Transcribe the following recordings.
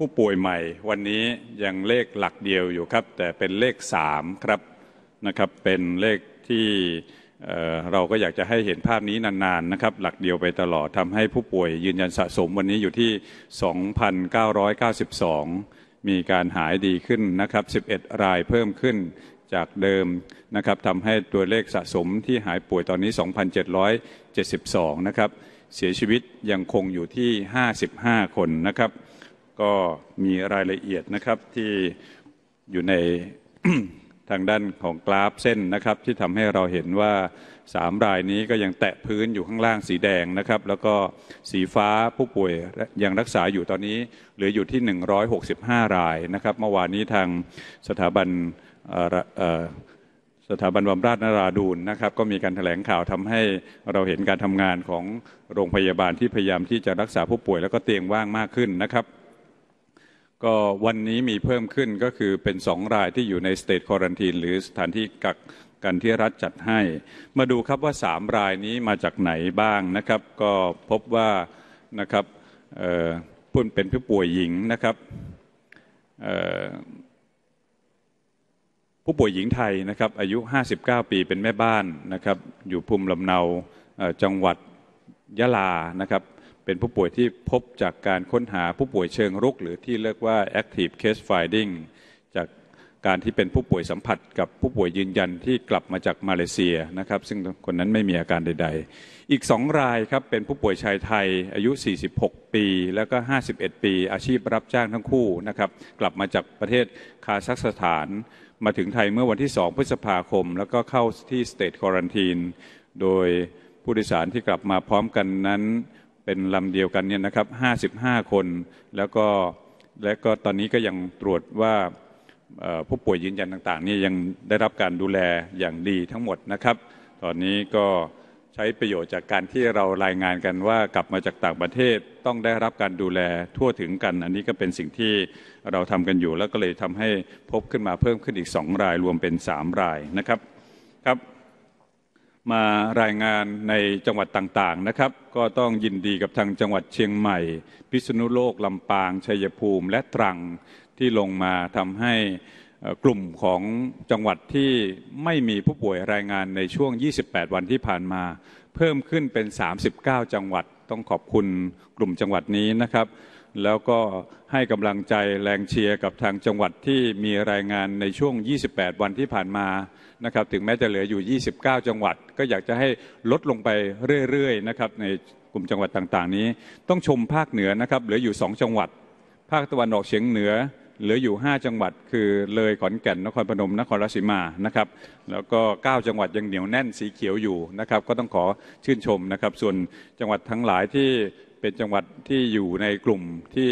ผู้ป่วยใหม่วันนี้ยังเลขหลักเดียวอยู่ครับ แต่เป็นเลขสามครับนะครับเป็นเลขที่เราก็อยากจะให้เห็นภาพนี้นานๆนะครับหลักเดียวไปตลอดทำให้ผู้ป่วยยืนยันสะสมวันนี้อยู่ที่2,992มีการหายดีขึ้นนะครับ 11 รายเพิ่มขึ้นจากเดิมนะครับทำให้ตัวเลขสะสมที่หายป่วยตอนนี้2,772นะครับเสียชีวิตยังคงอยู่ที่ 55 คนนะครับก็มีรายละเอียดนะครับที่อยู่ในทางด้านของกราฟเส้นนะครับ ที่ทำให้เราเห็นว่า 3 รายนี้ก็ยังแตะพื้นอยู่ข้างล่างสีแดงนะครับ แล้วก็สีฟ้าผู้ป่วยยังรักษาอยู่ตอนนี้เหลืออยู่ที่ 165 รายนะครับ เมื่อวานนี้ทางสถาบันสถาบันบำราศนราดูนนะครับก็มีการถแถลงข่าวทำให้เราเห็นการทำงานของโรงพยาบาลที่พยายามที่จะรักษาผู้ป่วยแล้วก็เตียงว่างมากขึ้นนะครับก็วันนี้มีเพิ่มขึ้นก็คือเป็นสองรายที่อยู่ใน สเตทควอรันทีน หรือสถานที่กักกันที่รัฐจัดให้ มาดูครับว่า 3 รายนี้มาจากไหนบ้างนะครับ ก็พบว่านะครับพุ่นเป็นผู้ป่วยหญิงนะครับผู้ป่วยหญิงไทยนะครับ อายุ 59 ปีเป็นแม่บ้านนะครับ อยู่ภูมิลำเนาจังหวัดยะลานะครับเป็นผู้ป่วยที่พบจากการค้นหาผู้ป่วยเชิงรุก หรือที่เรียกว่า active case finding จากการที่เป็นผู้ป่วยสัมผัสกับผู้ป่วยยืนยันที่กลับมาจากมาเลเซียนะครับซึ่งคนนั้นไม่มีอาการใด ๆ อีก2รายครับเป็นผู้ป่วยชายไทยอายุ 46 ปี แล้วก็ 51 ปี อาชีพรับจ้างทั้งคู่นะครับกลับมาจากประเทศคาซัคสถานมาถึงไทยเมื่อวันที่2พฤษภาคม แล้วก็เข้าที่สเตทควอรันทีนโดยผู้โดยสารที่กลับมาพร้อมกันนั้นเป็นลำเดียวกันเนี่ยนะครับ55 คน แล้วก็และก็ตอนนี้ก็ยังตรวจว่าผู้ป่วยยืนยันต่างๆนี่ยังได้รับการดูแลอย่างดีทั้งหมดนะครับ ตอนนี้ก็ใช้ประโยชน์จากการที่เรารายงานกันว่ากลับมาจากต่างประเทศต้องได้รับการดูแลทั่วถึงกัน อันนี้ก็เป็นสิ่งที่เราทำกันอยู่แล้วก็เลยทำให้พบขึ้นมาเพิ่มขึ้นอีก2ราย รวมเป็น 3 รายนะครับ ครับมารายงานในจังหวัดต่างๆนะครับ ก็ต้องยินดีกับทางจังหวัดเชียงใหม่ พิษณุโลก ลำปาง ชัยภูมิและตรังที่ลงมาทำให้กลุ่มของจังหวัดที่ไม่มีผู้ป่วยรายงานในช่วง 28 วันที่ผ่านมา เพิ่มขึ้นเป็น 39 จังหวัดต้องขอบคุณกลุ่มจังหวัดนี้นะครับ แล้วก็ให้กำลังใจแรงเชียร์กับทางจังหวัดที่มีรายงานในช่วง 28 วันที่ผ่านมานะครับ ถึงแม้จะเหลืออยู่ 29 จังหวัดก็อยากจะให้ลดลงไปเรื่อยๆนะครับในกลุ่มจังหวัดต่างๆ นี้ ต้องชมภาคเหนือนะครับเหลืออยู่ 2 จังหวัด ภาคตะวันออกเฉียงเหนือเหลืออยู่ 5 จังหวัดคือเลยขอนแก่นนครพนมนครราชสีมานะครับ แล้วก็ 9 จังหวัดยังเหนียวแน่นสีเขียวอยู่นะครับ ก็ต้องขอชื่นชมนะครับ ส่วนจังหวัดทั้งหลายที่เป็นจังหวัดที่อยู่ในกลุ่มที่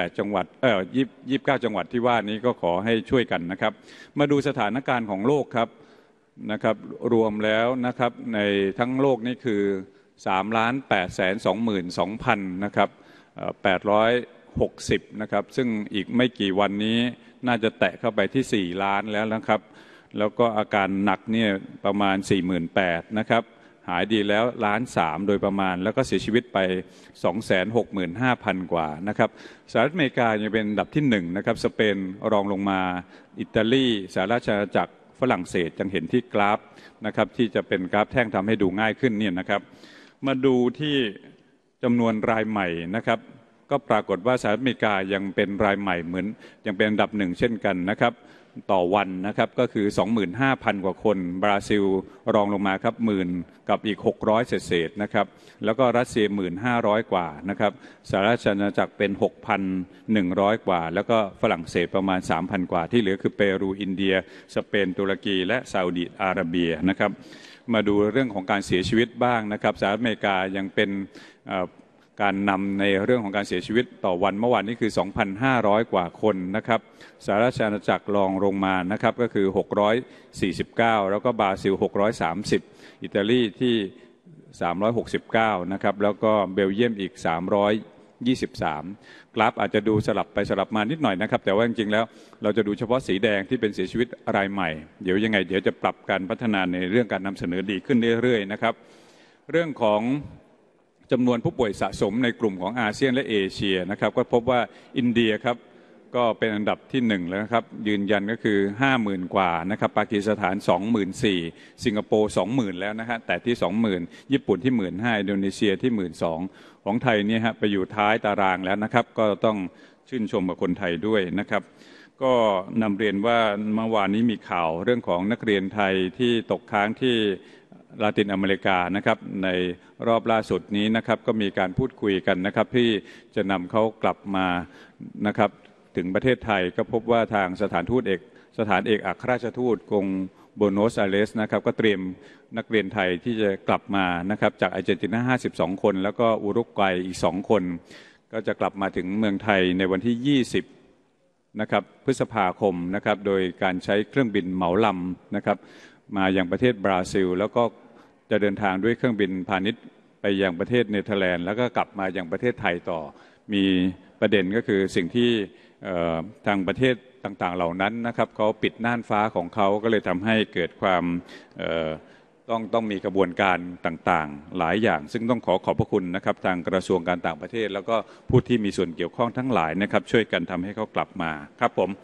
28 จังหวัด เอ่อ 29 จังหวัดที่ว่านี้ก็ขอให้ช่วยกันนะครับ มาดูสถานการณ์ของโลกครับ นะครับ รวมแล้วนะครับในทั้งโลกนี่คือ3ล้าน8แสน2 2 0 0 0นะครับ860 นะครับ ซึ่งอีกไม่กี่วันนี้น่าจะแตะเข้าไปที่ 4 ล้านแล้วนะครับ แล้วก็อาการหนักเนี่ยประมาณ 48,000 นะครับหายดีแล้วล้านสามโดยประมาณแล้วก็เสียชีวิตไป 265,000กว่านะครับสหรัฐอเมริกายังเป็นอันดับที่หนึ่งนะครับ สเปนรองลงมาอิตาลีสหราชอาณาจักรฝรั่งเศสยังเห็นที่กราฟนะครับที่จะเป็นกราฟแท่งทำให้ดูง่ายขึ้นเนี่ยนะครับ มาดูที่จำนวนรายใหม่ นะครับ ก็ปรากฏว่าสหรัฐอเมริกายังเป็นรายใหม่เหมือน ยังเป็นอันดับหนึ่งเช่นกันนะครับต่อวันนะครับ ก็คือ 25,000กว่าคน บราซิลรองลงมาครับหมื่นกับอีก 600 เศษนะครับ แล้วก็รัสเซีย1,500 กว่านะครับสหรัฐอาณาจักรเป็น 6,100 กว่า แล้วก็ฝรั่งเศสประมาณ 3,000 กว่า ที่เหลือคือเปรูอินเดีย สเปนตุรกีและซาอุดีอาระเบียนะครับ มาดูเรื่องของการเสียชีวิตบ้างนะครับสหรัฐอเมริกายังเป็นการนำในเรื่องของการเสียชีวิตต่อวันเมื่อวานนี้คือ 2,500 กว่าคนนะครับสหราชอาณาจักรรองลงมานะครับก็คือ 649 แล้วก็บราซิล630 อิตาลีที่ 369 นะครับแล้วก็เบลเยียมอีก 323กราฟอาจจะดูสลับไปสลับมานิดหน่อยนะครับ แต่ว่าจริงๆ แล้วเราจะดูเฉพาะสีแดงที่เป็นเสียชีวิตรายใหม่ เดี๋ยวยังไงเดี๋ยวจะปรับการพัฒนาในเรื่องการนำเสนอดีขึ้นเรื่อยๆ นะครับเรื่องของจำนวนผู้ป่วยสะสมในกลุ่มของอาเซียนและเอเชียนะครับ ก็พบว่าอินเดียครับก็เป็นอันดับที่1แล้วครับ ยืนยันก็คือ 50,000 กว่านะครับ ปากีสถาน 24,000 สิงคโปร์20,000 แล้วนะฮะแต่ที่ 20,000 ญี่ปุ่นที่ 1 5ื่นอินโดนีเซียที่ 1 2ื่นของไทยเนี่ยฮะไปอยู่ท้ายตารางแล้วนะครับ ก็ต้องชื่นชมกับคนไทยด้วยนะครับก็นำเรียนว่าเมื่อวานนี้มีข่าวเรื่องของนักเรียนไทยที่ตกค้างที่ลาตินอเมริกานะครับในรอบล่าสุดนี้นะครับก็มีการพูดคุยกันนะครับที่จะนำเขากลับมานะครับถึงประเทศไทย ก็พบว่าทางสถานทูตเอก สถานเอกอัครราชทูตกรุงโบโนสอาเลสนะครับก็เตรียมนักเรียนไทยที่จะกลับมานะครับจากอาร์เจนตินา 52 คน แล้วก็อุรุกวัยอีก 2 คน ก็จะกลับมาถึงเมืองไทยในวันที่ 20นะครับพฤษภาคมนะครับโดยการใช้เครื่องบินเหมาลำนะครับมาอย่างประเทศบราซิลแล้วก็จะเดินทางด้วยเครื่องบินพาณิชย์ไปยังประเทศเนเธอร์แลนด์แล้วก็กลับมายังประเทศไทยต่อ มีประเด็นก็คือสิ่งที่ทางประเทศต่างๆ เหล่านั้นนะครับเขาปิดน่านฟ้าของเขาก็เลยทำให้เกิดความต้องต้องมีกระบวนการต่างๆหลายอย่าง ซึ่งต้องขอขอบพระคุณนะครับทางกระทรวงการต่างประเทศ แล้วก็ผู้ที่มีส่วนเกี่ยวข้องทั้งหลายนะครับช่วยกันทำให้เขากลับมาครับผม